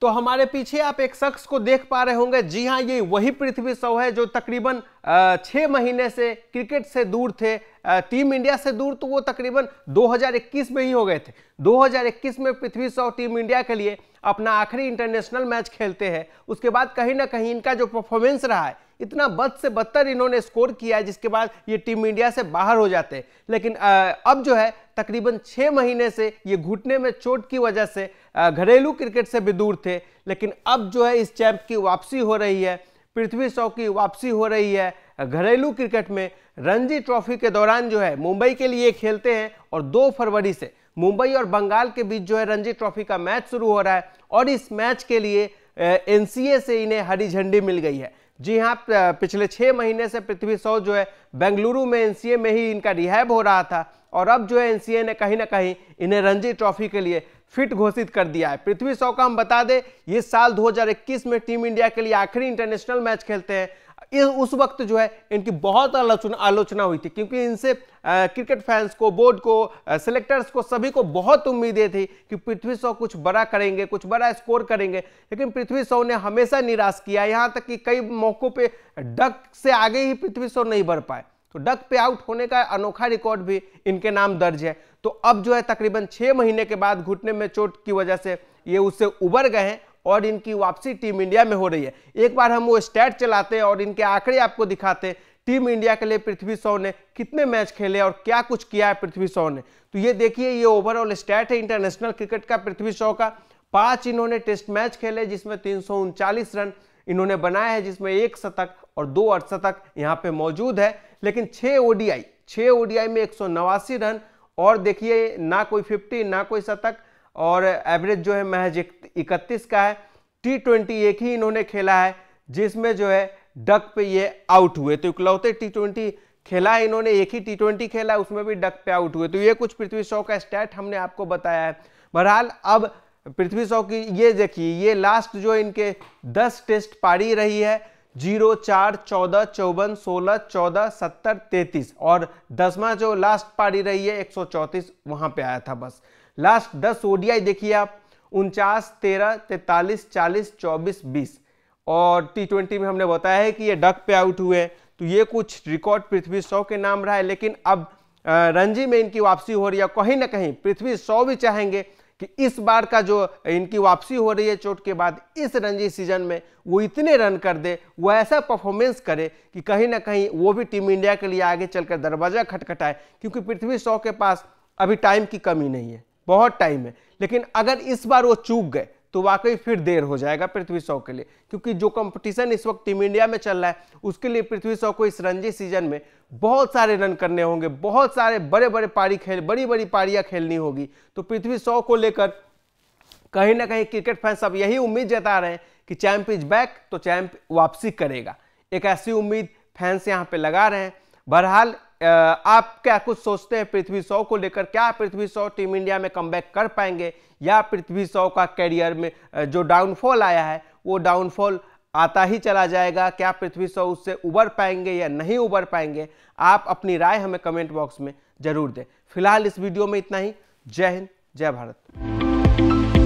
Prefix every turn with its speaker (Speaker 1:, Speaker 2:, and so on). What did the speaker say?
Speaker 1: तो हमारे पीछे आप एक शख्स को देख पा रहे होंगे जी हाँ ये वही पृथ्वी शव है जो तकरीबन छः महीने से क्रिकेट से दूर थे टीम इंडिया से दूर तो वो तकरीबन 2021 में ही हो गए थे 2021 में पृथ्वी शॉ टीम इंडिया के लिए अपना आखिरी इंटरनेशनल मैच खेलते हैं उसके बाद कहीं ना कहीं इनका जो परफॉर्मेंस रहा है इतना बद से बदतर इन्होंने स्कोर किया जिसके बाद ये टीम इंडिया से बाहर हो जाते हैं लेकिन अब जो है तकरीबन छः महीने से ये घुटने में चोट की वजह से घरेलू क्रिकेट से भी दूर थे लेकिन अब जो है इस चैंप की वापसी हो रही है पृथ्वी शॉ की वापसी हो रही है घरेलू क्रिकेट में रणजी ट्रॉफी के दौरान जो है मुंबई के लिए खेलते हैं और दो फरवरी से मुंबई और बंगाल के बीच जो है रणजी ट्रॉफी का मैच शुरू हो रहा है और इस मैच के लिए एनसीए से इन्हें हरी झंडी मिल गई है जी हाँ पिछले छः महीने से पृथ्वी शॉ जो है बेंगलुरु में एनसीए में ही इनका रिहाब हो रहा था और अब जो है एनसीए ने कहीं ना कहीं इन्हें रणजी ट्रॉफी के लिए फिट घोषित कर दिया है पृथ्वी शॉ का हम बता दें ये साल 2021 में टीम इंडिया के लिए आखिरी इंटरनेशनल मैच खेलते हैं उस वक्त जो है इनकी बहुत आलोचना आलोचना हुई थी क्योंकि इनसे क्रिकेट फैंस को बोर्ड को सेलेक्टर्स को सभी को बहुत उम्मीदें थी कि पृथ्वी शॉ कुछ बड़ा करेंगे कुछ बड़ा स्कोर करेंगे लेकिन पृथ्वी शॉ ने हमेशा निराश किया यहाँ तक कि कई मौक़ों पे डक से आगे ही पृथ्वी शॉ नहीं बढ़ पाए तो डक पे आउट होने का अनोखा रिकॉर्ड भी इनके नाम दर्ज है तो अब जो है तकरीबन छः महीने के बाद घुटने में चोट की वजह से ये उससे उबर गए हैं और इनकी वापसी टीम इंडिया में हो रही है एक बार हम वो स्टैट चलाते हैं और इनके आंकड़े आपको दिखाते टीम इंडिया के लिए पृथ्वी शॉ ने कितने मैच खेले और क्या कुछ किया है पृथ्वी शॉ ने तो ये देखिए ये ओवरऑल स्टैट है इंटरनेशनल क्रिकेट का पृथ्वी शॉ का पांच इन्होंने टेस्ट मैच खेले जिसमें तीन रन इन्होंने बनाया है जिसमें एक शतक और दो अर्धशतक यहाँ पे मौजूद है लेकिन छः ओडीआई छः ओडीआई में एक रन और देखिए ना कोई 50 ना कोई शतक और एवरेज जो है महज इकतीस का है टी ट्वेंटी एक ही इन्होंने खेला है जिसमें जो है डक पे ये आउट हुए तो इकलौते टी ट्वेंटी खेला है इन्होंने एक ही टी ट्वेंटी खेला उसमें भी डक पे आउट हुए तो ये कुछ पृथ्वी शॉ का स्टैट हमने आपको बताया है बहरहाल अब पृथ्वी शॉ की ये देखिए ये लास्ट जो इनके दस टेस्ट पारी रही है जीरो चार चौदह चौवन सोलह चौदह सत्तर तैतीस और दसवा जो लास्ट पारी रही है एक सौ चौंतीस वहां पर आया था बस लास्ट दस ओडीआई देखिए आप उनचास तेरह तैतालीस चालीस चौबीस बीस और टी ट्वेंटी में हमने बताया है कि ये डक पे आउट हुए तो ये कुछ रिकॉर्ड पृथ्वी सौ के नाम रहा है लेकिन अब रणजी में इनकी वापसी हो रही है कहीं ना कहीं पृथ्वी सौ भी चाहेंगे कि इस बार का जो इनकी वापसी हो रही है चोट के बाद इस रणजी सीजन में वो इतने रन कर दे वो ऐसा परफॉर्मेंस करे कि कहीं ना कहीं वो भी टीम इंडिया के लिए आगे चलकर दरवाज़ा खटखटाए क्योंकि पृथ्वी सौ के पास अभी टाइम की कमी नहीं है बहुत टाइम है लेकिन अगर इस बार वो चूक गए तो वाकई फिर देर हो जाएगा पृथ्वी शॉ के लिए क्योंकि जो कंपटीशन इस वक्त टीम इंडिया में चल रहा है उसके लिए पृथ्वी शॉ को इस रणजी सीजन में बहुत सारे रन करने होंगे बहुत सारे बड़े बड़े पारी खेल बड़ी बड़ी पारियां खेलनी होगी तो पृथ्वी शॉ को लेकर कहीं ना कहीं क्रिकेट फैंस अब यही उम्मीद जता रहे हैं कि चैंप इज बैक तो चैंप वापसी करेगा एक ऐसी उम्मीद फैंस यहाँ पे लगा रहे हैं बहरहाल आप क्या कुछ सोचते हैं पृथ्वी शॉ को लेकर क्या पृथ्वी शॉ टीम इंडिया में कम कर पाएंगे या पृथ्वी शॉ का कैरियर में जो डाउनफॉल आया है वो डाउनफॉल आता ही चला जाएगा क्या पृथ्वी शॉ उससे उबर पाएंगे या नहीं उबर पाएंगे आप अपनी राय हमें कमेंट बॉक्स में जरूर दें फिलहाल इस वीडियो में इतना ही जय हिंद जय भारत